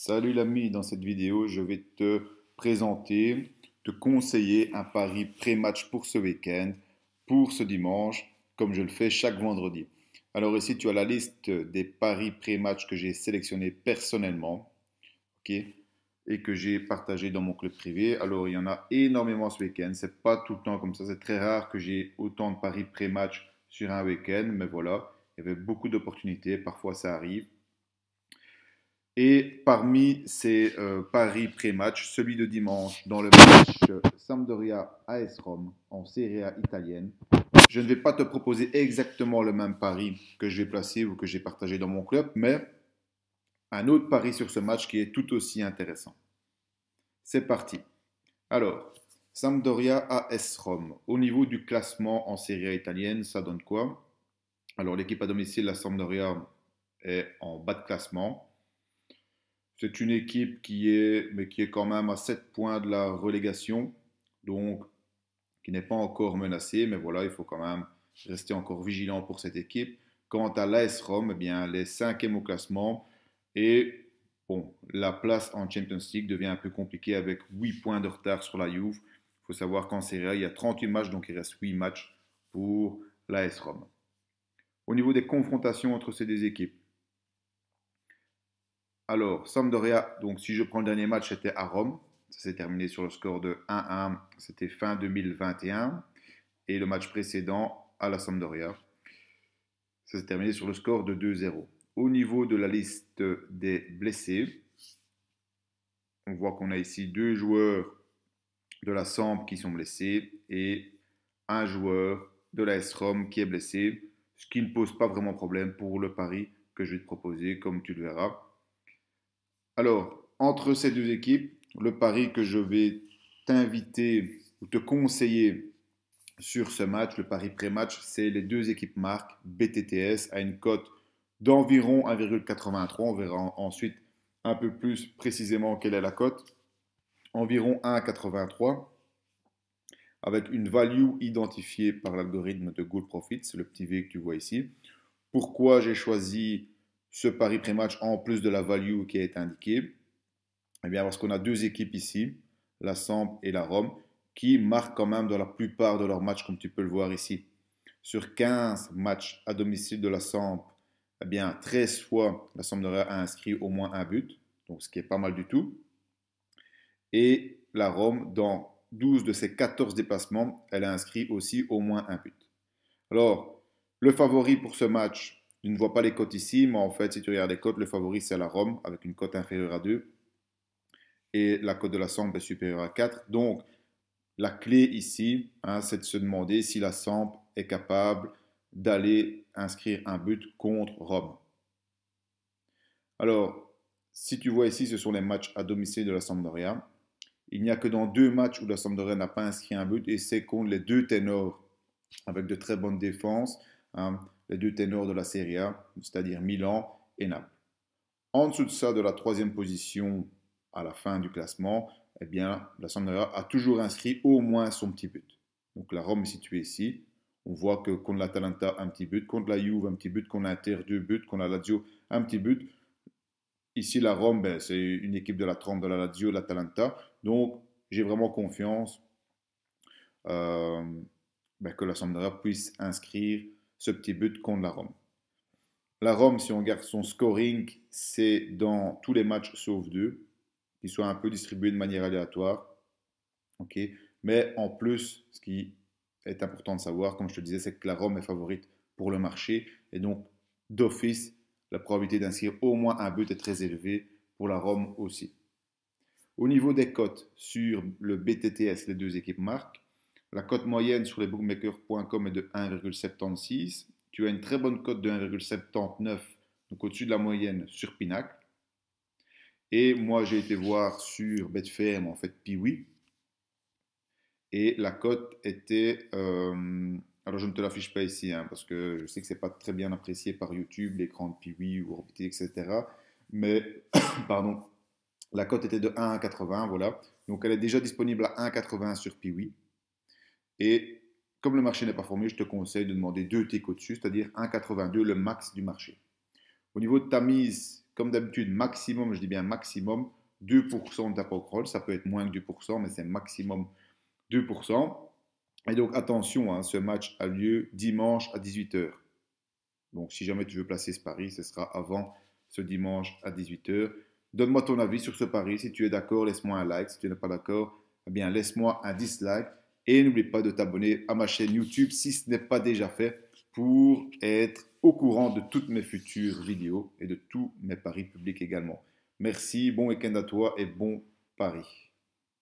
Salut l'ami, dans cette vidéo, je vais te présenter, te conseiller un pari pré-match pour ce week-end, pour ce dimanche, comme je le fais chaque vendredi. Alors ici, tu as la liste des paris pré-match que j'ai sélectionnés personnellement, ok, et que j'ai partagé dans mon club privé. Alors il y en a énormément ce week-end, c'est pas tout le temps comme ça, c'est très rare que j'ai autant de paris pré-match sur un week-end, mais voilà, il y avait beaucoup d'opportunités, parfois ça arrive. Et parmi ces euh, paris pré-match, celui de dimanche dans le match Sampdoria-AS en Serie A italienne, je ne vais pas te proposer exactement le même pari que je vais placer ou que j'ai partagé dans mon club, mais un autre pari sur ce match qui est tout aussi intéressant. C'est parti. Alors, Sampdoria AS Rome. Au niveau du classement en Serie A italienne, ça donne quoi Alors, l'équipe à domicile, la Sampdoria, est en bas de classement. C'est une équipe qui est, mais qui est quand même à 7 points de la relégation, donc qui n'est pas encore menacée, mais voilà, il faut quand même rester encore vigilant pour cette équipe. Quant à l'AS Rome, eh bien, les cinquième au classement et bon, la place en Champions League devient un peu compliquée avec 8 points de retard sur la Juve. Il faut savoir qu'en Serie A, il y a 38 matchs, donc il reste 8 matchs pour l'AS Rome. Au niveau des confrontations entre ces deux équipes, alors, Sampdoria, donc si je prends le dernier match, c'était à Rome. Ça s'est terminé sur le score de 1-1. C'était fin 2021. Et le match précédent, à la Sampdoria. Ça s'est terminé sur le score de 2-0. Au niveau de la liste des blessés, on voit qu'on a ici deux joueurs de la Samp qui sont blessés et un joueur de la s rome qui est blessé, ce qui ne pose pas vraiment problème pour le pari que je vais te proposer, comme tu le verras. Alors, entre ces deux équipes, le pari que je vais t'inviter ou te conseiller sur ce match, le pari pré-match, c'est les deux équipes marques BTTS à une cote d'environ 1,83. On verra ensuite un peu plus précisément quelle est la cote. Environ 1,83 avec une value identifiée par l'algorithme de Good Profits, le petit V que tu vois ici. Pourquoi j'ai choisi ce pari pré-match en plus de la value qui est indiquée Eh bien, parce qu'on a deux équipes ici, la Samp et la Rome, qui marquent quand même dans la plupart de leurs matchs, comme tu peux le voir ici. Sur 15 matchs à domicile de la Samp, eh bien, 13 fois, la Samp a inscrit au moins un but, donc ce qui est pas mal du tout. Et la Rome, dans 12 de ses 14 déplacements, elle a inscrit aussi au moins un but. Alors, le favori pour ce match, tu ne vois pas les cotes ici, mais en fait, si tu regardes les cotes, le favori, c'est la Rome, avec une cote inférieure à 2. Et la cote de la sample est supérieure à 4. Donc, la clé ici, hein, c'est de se demander si la sample est capable d'aller inscrire un but contre Rome. Alors, si tu vois ici, ce sont les matchs à domicile de la Sampdoria. Il n'y a que dans deux matchs où la Sampdoria n'a pas inscrit un but, et c'est contre les deux ténors, avec de très bonnes défenses. Hein les deux ténors de la Serie A, c'est-à-dire Milan et Naples. En dessous de ça, de la troisième position à la fin du classement, eh bien, la Sampdoria a toujours inscrit au moins son petit but. Donc la Rome est située ici. On voit que contre l'Atalanta, un petit but, contre la Juve, un petit but, contre l'Inter, deux buts, contre la Lazio, un petit but. Ici, la Rome, ben, c'est une équipe de la trempe de la Lazio, l'Atalanta. Donc, j'ai vraiment confiance euh, ben, que la Sampdoria puisse inscrire ce petit but contre la Rome. La Rome, si on regarde son scoring, c'est dans tous les matchs sauf deux, qui sont un peu distribués de manière aléatoire. ok Mais en plus, ce qui est important de savoir, comme je te disais, c'est que la Rome est favorite pour le marché. Et donc, d'office, la probabilité d'inscrire au moins un but est très élevée pour la Rome aussi. Au niveau des cotes sur le BTTS, les deux équipes marquent, la cote moyenne sur les bookmakers.com est de 1,76. Tu as une très bonne cote de 1,79, donc au-dessus de la moyenne sur Pinacle. Et moi, j'ai été voir sur Betfair, en fait, Piwi. Et la cote était. Euh, alors, je ne te l'affiche pas ici, hein, parce que je sais que ce n'est pas très bien apprécié par YouTube, l'écran de Piwi ou etc. Mais, pardon, la cote était de 1,80, voilà. Donc, elle est déjà disponible à 1,80 sur Piwi. Et comme le marché n'est pas formé, je te conseille de demander deux T au-dessus, c'est-à-dire 1,82, le max du marché. Au niveau de ta mise, comme d'habitude, maximum, je dis bien maximum, 2% de ta ça peut être moins que 2%, mais c'est maximum 2%. Et donc attention, hein, ce match a lieu dimanche à 18h. Donc si jamais tu veux placer ce pari, ce sera avant ce dimanche à 18h. Donne-moi ton avis sur ce pari. Si tu es d'accord, laisse-moi un like. Si tu n'es pas d'accord, eh bien laisse-moi un dislike. Et n'oublie pas de t'abonner à ma chaîne YouTube si ce n'est pas déjà fait pour être au courant de toutes mes futures vidéos et de tous mes paris publics également. Merci, bon week-end à toi et bon Paris.